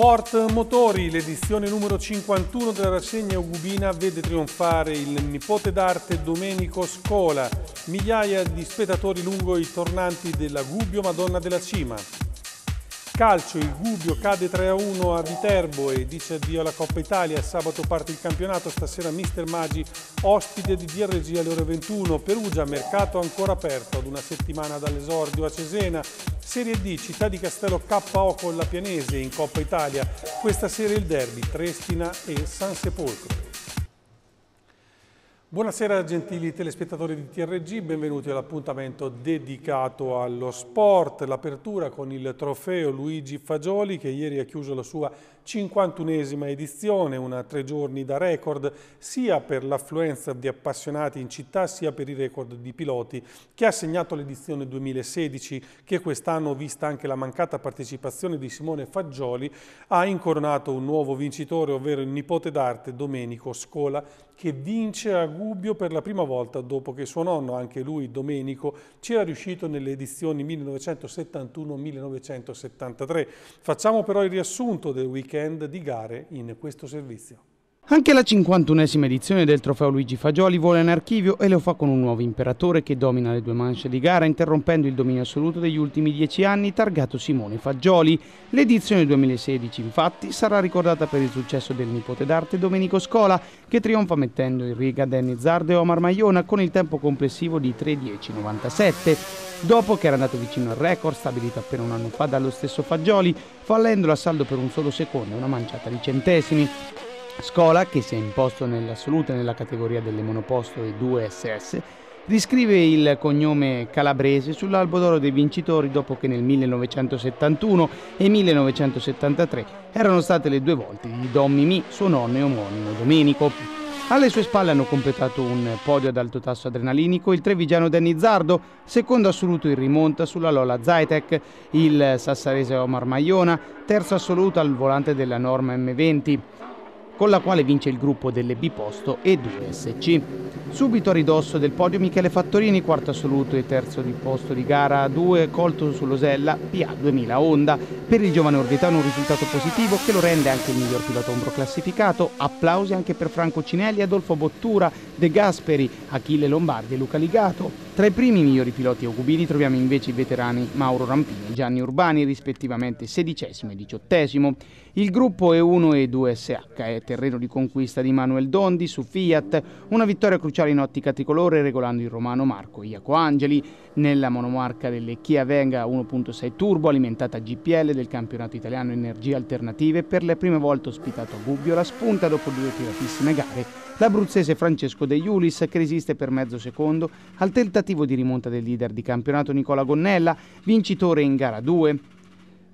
Sport Motori, l'edizione numero 51 della rassegna Ugubina vede trionfare il nipote d'arte Domenico Scola, migliaia di spettatori lungo i tornanti della Gubbio Madonna della Cima. Calcio, il Gubbio cade 3-1 a Viterbo e dice addio alla Coppa Italia, sabato parte il campionato, stasera Mister Maggi, ospite di DRG alle ore 21, Perugia, mercato ancora aperto ad una settimana dall'esordio a Cesena, Serie D, città di Castello KO con la Pianese in Coppa Italia. Questa sera il derby, Trestina e San Sepolcro. Buonasera gentili telespettatori di TRG, benvenuti all'appuntamento dedicato allo sport, l'apertura con il trofeo Luigi Fagioli che ieri ha chiuso la sua 51esima edizione, una tre giorni da record, sia per l'affluenza di appassionati in città, sia per i record di piloti, che ha segnato l'edizione 2016, che quest'anno, vista anche la mancata partecipazione di Simone Faggioli, ha incoronato un nuovo vincitore, ovvero il nipote d'arte Domenico Scola, che vince a Gubbio per la prima volta dopo che suo nonno, anche lui Domenico, ci era riuscito nelle edizioni 1971-1973. Facciamo però il riassunto del weekend weekend di gare in questo servizio. Anche la 51esima edizione del trofeo Luigi Fagioli vola in archivio e lo fa con un nuovo imperatore che domina le due manche di gara interrompendo il dominio assoluto degli ultimi dieci anni targato Simone Fagioli. L'edizione 2016 infatti sarà ricordata per il successo del nipote d'arte Domenico Scola che trionfa mettendo in riga Danny Zardo e Omar Maiona con il tempo complessivo di 3.10.97 dopo che era andato vicino al record stabilito appena un anno fa dallo stesso Fagioli fallendo a saldo per un solo secondo e una manciata di centesimi. Scola, che si è imposto nell'assoluta nella categoria delle monoposto e 2 SS, riscrive il cognome calabrese sull'albo d'oro dei vincitori dopo che nel 1971 e 1973 erano state le due volte di Don Mimì, suo nonno e omonimo Domenico. Alle sue spalle hanno completato un podio ad alto tasso adrenalinico il trevigiano Danny Zardo, secondo assoluto in rimonta sulla Lola Zaitek, il sassarese Omar Maiona, terzo assoluto al volante della Norma M20 con la quale vince il gruppo delle Biposto e 2SC. Subito a ridosso del podio Michele Fattorini, quarto assoluto e terzo di posto di gara 2, colto sull'Osella PA2000 Honda. Per il giovane orbitano un risultato positivo che lo rende anche il miglior pilota ombro classificato. Applausi anche per Franco Cinelli e Adolfo Bottura De Gasperi, Achille Lombardi e Luca Ligato. Tra i primi migliori piloti ocubini troviamo invece i veterani Mauro Rampini e Gianni Urbani, rispettivamente sedicesimo e diciottesimo. Il gruppo E1 e 2SH è terreno di conquista di Manuel Dondi su Fiat, una vittoria cruciale in ottica tricolore regolando il romano Marco Iaco Angeli nella monomarca delle Kia Venga 1.6 Turbo alimentata a GPL del campionato italiano Energie Alternative per la prima volta ospitato a Gubbio la spunta dopo due tiratissime gare l'abruzzese Francesco De Iulis che resiste per mezzo secondo al tentativo di rimonta del leader di campionato Nicola Gonnella, vincitore in gara 2.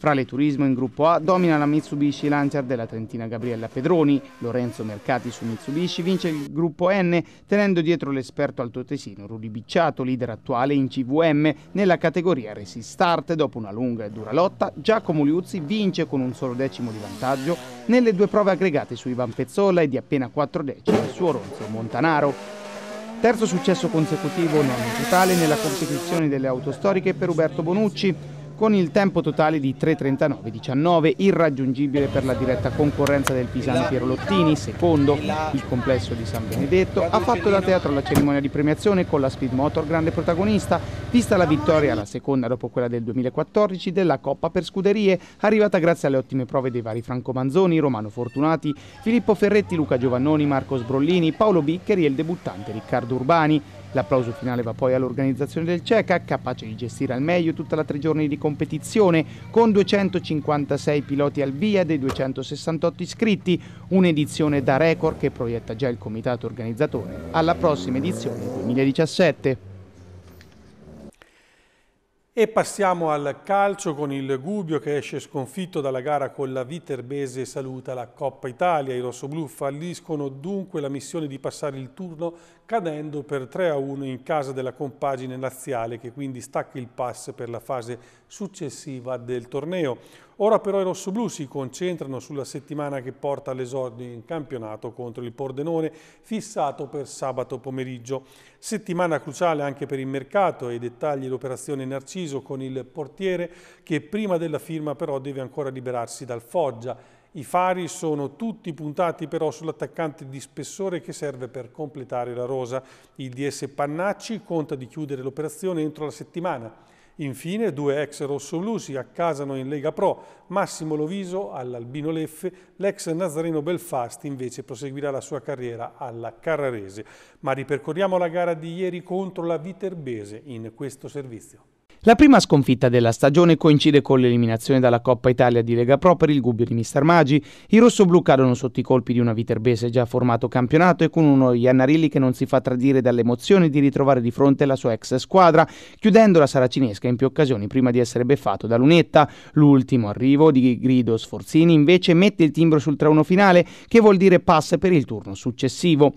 Fra le turismo in gruppo A domina la Mitsubishi Lancer della trentina Gabriella Pedroni, Lorenzo Mercati su Mitsubishi vince il gruppo N tenendo dietro l'esperto altotesino Rudi Bicciato, leader attuale in CVM nella categoria Start. Dopo una lunga e dura lotta, Giacomo Liuzzi vince con un solo decimo di vantaggio nelle due prove aggregate su Ivan Pezzolla e di appena quattro decimi su Ronzo Montanaro. Terzo successo consecutivo non totale nella competizione delle autostoriche per Uberto Bonucci con il tempo totale di 3.39.19, irraggiungibile per la diretta concorrenza del Pisano Piero Lottini, secondo il complesso di San Benedetto, ha fatto da teatro la cerimonia di premiazione con la Speed Motor grande protagonista, vista la vittoria, la seconda dopo quella del 2014, della Coppa per Scuderie, arrivata grazie alle ottime prove dei vari Franco Manzoni, Romano Fortunati, Filippo Ferretti, Luca Giovannoni, Marco Sbrollini, Paolo Biccheri e il debuttante Riccardo Urbani. L'applauso finale va poi all'organizzazione del CECA, capace di gestire al meglio tutta la tre giorni di competizione, con 256 piloti al via dei 268 iscritti, un'edizione da record che proietta già il comitato organizzatore alla prossima edizione 2017. E passiamo al calcio con il Gubbio che esce sconfitto dalla gara con la Viterbese e saluta la Coppa Italia. I rossoblù falliscono dunque la missione di passare il turno cadendo per 3 a 1 in casa della compagine laziale che quindi stacca il pass per la fase successiva del torneo. Ora però i rossoblù si concentrano sulla settimana che porta all'esordio in campionato contro il Pordenone fissato per sabato pomeriggio. Settimana cruciale anche per il mercato e i dettagli l'operazione Narciso con il portiere che prima della firma però deve ancora liberarsi dal Foggia i fari sono tutti puntati però sull'attaccante di spessore che serve per completare la rosa. Il DS Pannacci conta di chiudere l'operazione entro la settimana. Infine due ex si accasano in Lega Pro, Massimo Loviso all'Albino Leffe, l'ex Nazareno Belfast invece proseguirà la sua carriera alla Carrarese. Ma ripercorriamo la gara di ieri contro la Viterbese in questo servizio. La prima sconfitta della stagione coincide con l'eliminazione dalla Coppa Italia di Lega Pro per il Gubbio di Mister Maggi. I rossoblù cadono sotto i colpi di una Viterbese già formato campionato e con uno Iannarilli che non si fa tradire dall'emozione di ritrovare di fronte la sua ex squadra, chiudendo la saracinesca in più occasioni prima di essere beffato da Lunetta. L'ultimo arrivo di Grido Sforzini invece mette il timbro sul 3-1 finale, che vuol dire pass per il turno successivo.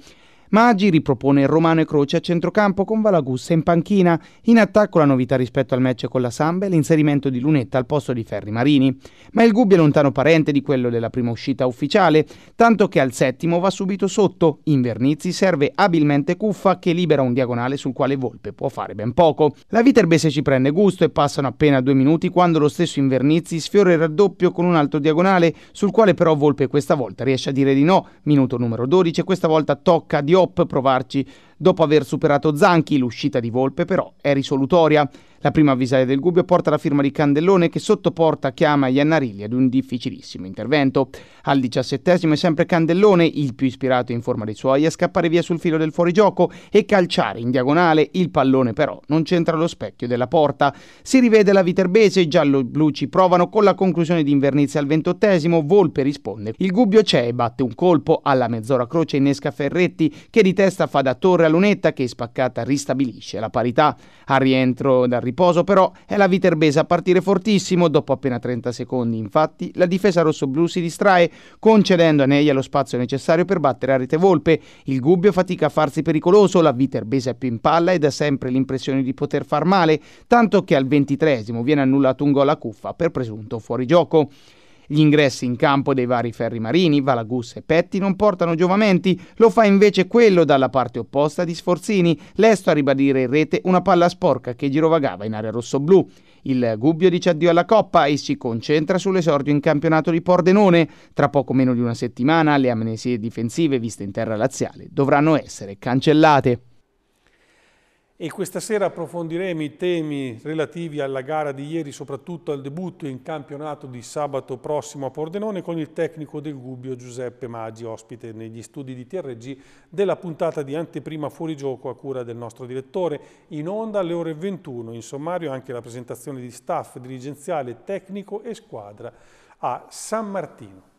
Maggi ripropone Romano e Croce a centrocampo con Valagussa in panchina. In attacco la novità rispetto al match con la Samba è l'inserimento di Lunetta al posto di Ferri Marini. Ma il Gubbio è lontano parente di quello della prima uscita ufficiale, tanto che al settimo va subito sotto. In Vernizzi serve abilmente Cuffa che libera un diagonale sul quale Volpe può fare ben poco. La Viterbese ci prende gusto e passano appena due minuti quando lo stesso Invernizzi sfiora il raddoppio con un altro diagonale sul quale però Volpe questa volta riesce a dire di no. Minuto numero 12, questa volta tocca a Diop stop, provarci Dopo aver superato Zanchi, l'uscita di Volpe però è risolutoria. La prima avvisaria del Gubbio porta la firma di Candellone che sottoporta chiama Iannarilli ad un difficilissimo intervento. Al diciassettesimo è sempre Candellone, il più ispirato in forma dei suoi, a scappare via sul filo del fuorigioco e calciare in diagonale. Il pallone però non c'entra lo specchio della porta. Si rivede la Viterbese, i giallo-blu ci provano con la conclusione di Invernizia al ventottesimo. Volpe risponde. Il Gubbio c'è e batte un colpo alla mezz'ora croce innesca Ferretti che di testa fa da torre al lunetta che spaccata ristabilisce la parità. Al rientro dal riposo però è la Viterbese a partire fortissimo, dopo appena 30 secondi infatti la difesa rossoblù si distrae concedendo a Neia lo spazio necessario per battere a rete Volpe. Il Gubbio fatica a farsi pericoloso, la Viterbese è più in palla ed ha sempre l'impressione di poter far male, tanto che al ventitresimo viene annullato un gol a cuffa per presunto fuorigioco. Gli ingressi in campo dei vari ferri marini, Valagus e Petti non portano giovamenti, lo fa invece quello dalla parte opposta di Sforzini, lesto a ribadire in rete una palla sporca che girovagava in area rossoblù. Il Gubbio dice addio alla Coppa e si concentra sull'esordio in campionato di Pordenone. Tra poco meno di una settimana le amnesie difensive viste in terra laziale dovranno essere cancellate e questa sera approfondiremo i temi relativi alla gara di ieri, soprattutto al debutto in campionato di sabato prossimo a Pordenone con il tecnico del Gubbio Giuseppe Maggi, ospite negli studi di TRG della puntata di anteprima fuorigioco a cura del nostro direttore, in onda alle ore 21, in sommario anche la presentazione di staff dirigenziale, tecnico e squadra a San Martino.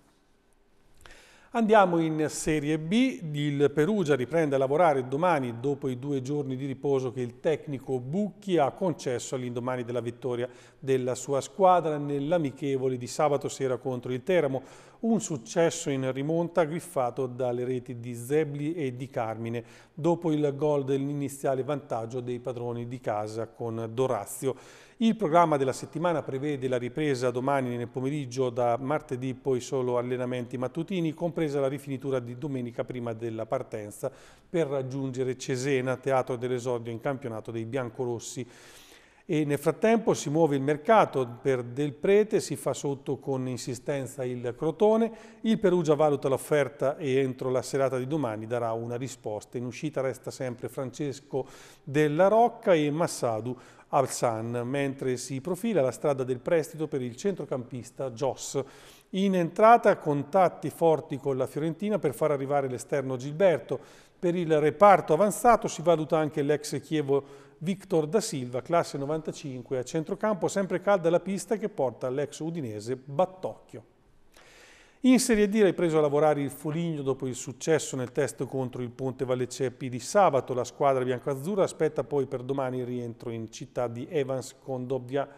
Andiamo in Serie B, il Perugia riprende a lavorare domani dopo i due giorni di riposo che il tecnico Bucchi ha concesso all'indomani della vittoria della sua squadra nell'amichevole di sabato sera contro il Teramo. Un successo in rimonta griffato dalle reti di Zebli e di Carmine, dopo il gol dell'iniziale vantaggio dei padroni di casa con Dorazio. Il programma della settimana prevede la ripresa domani nel pomeriggio, da martedì poi solo allenamenti mattutini, compresa la rifinitura di domenica prima della partenza per raggiungere Cesena, teatro dell'esordio in campionato dei biancorossi e nel frattempo si muove il mercato per Del Prete, si fa sotto con insistenza il Crotone, il Perugia valuta l'offerta e entro la serata di domani darà una risposta. In uscita resta sempre Francesco della Rocca e Massadu al San, mentre si profila la strada del prestito per il centrocampista Joss. In entrata contatti forti con la Fiorentina per far arrivare l'esterno Gilberto, per il reparto avanzato si valuta anche l'ex Chievo Victor da Silva, classe 95, a centrocampo sempre calda la pista che porta l'ex udinese Battocchio. In Serie D ha ripreso a lavorare il Foligno dopo il successo nel test contro il Ponte Valle Ceppi di sabato. La squadra biancoazzurra aspetta poi per domani il rientro in città di Evans con doppia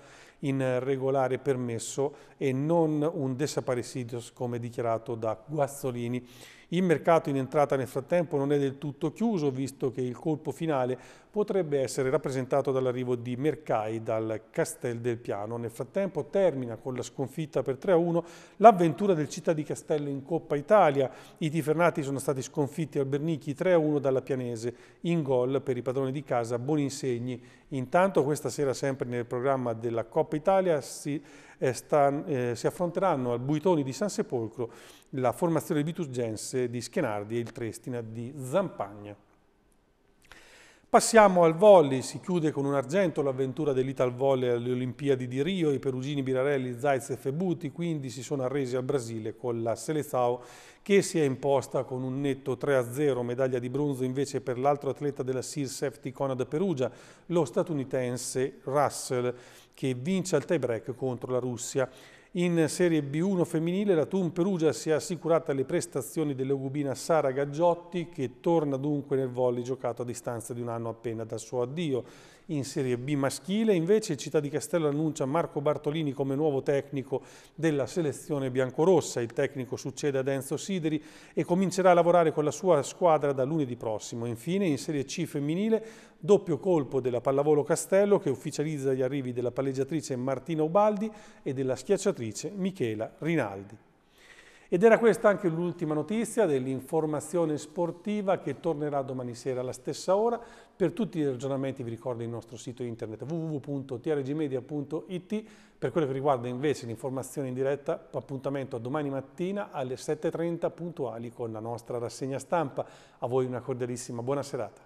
in regolare permesso e non un desaparecidos come dichiarato da Guazzolini. Il mercato in entrata nel frattempo non è del tutto chiuso, visto che il colpo finale potrebbe essere rappresentato dall'arrivo di Mercai dal Castel del Piano. Nel frattempo termina con la sconfitta per 3-1 l'avventura del Città di Castello in Coppa Italia. I tifernati sono stati sconfitti al Bernicchi 3-1 dalla Pianese in gol per i padroni di casa Boninsegni. Intanto questa sera sempre nel programma della Coppa Italia si eh, sta, eh, si affronteranno al Buitoni di San Sepolcro la formazione Vitusgense di Schenardi e il Trestina di Zampagna. Passiamo al volley, si chiude con un argento l'avventura dell'Ital Volley alle Olimpiadi di Rio, i perugini Birarelli, Zaitsev e Febuti quindi si sono arresi al Brasile con la Seleção che si è imposta con un netto 3-0, medaglia di bronzo invece per l'altro atleta della Sear Safety Conad Perugia, lo statunitense Russell che vince al tie-break contro la Russia. In Serie B1 femminile la Tum Perugia si è assicurata le prestazioni dell'Ugubina Sara Gaggiotti che torna dunque nel volley giocato a distanza di un anno appena dal suo addio in Serie B maschile. Invece Città di Castello annuncia Marco Bartolini come nuovo tecnico della selezione biancorossa. Il tecnico succede ad Enzo Sideri e comincerà a lavorare con la sua squadra da lunedì prossimo. Infine in Serie C femminile doppio colpo della Pallavolo Castello che ufficializza gli arrivi della palleggiatrice Martina Ubaldi e della schiacciatrice Michela Rinaldi. Ed era questa anche l'ultima notizia dell'informazione sportiva che tornerà domani sera alla stessa ora. Per tutti i ragionamenti vi ricordo il nostro sito internet www.trgmedia.it. Per quello che riguarda invece l'informazione in diretta, appuntamento domani mattina alle 7.30 puntuali con la nostra rassegna stampa. A voi una cordialissima buona serata.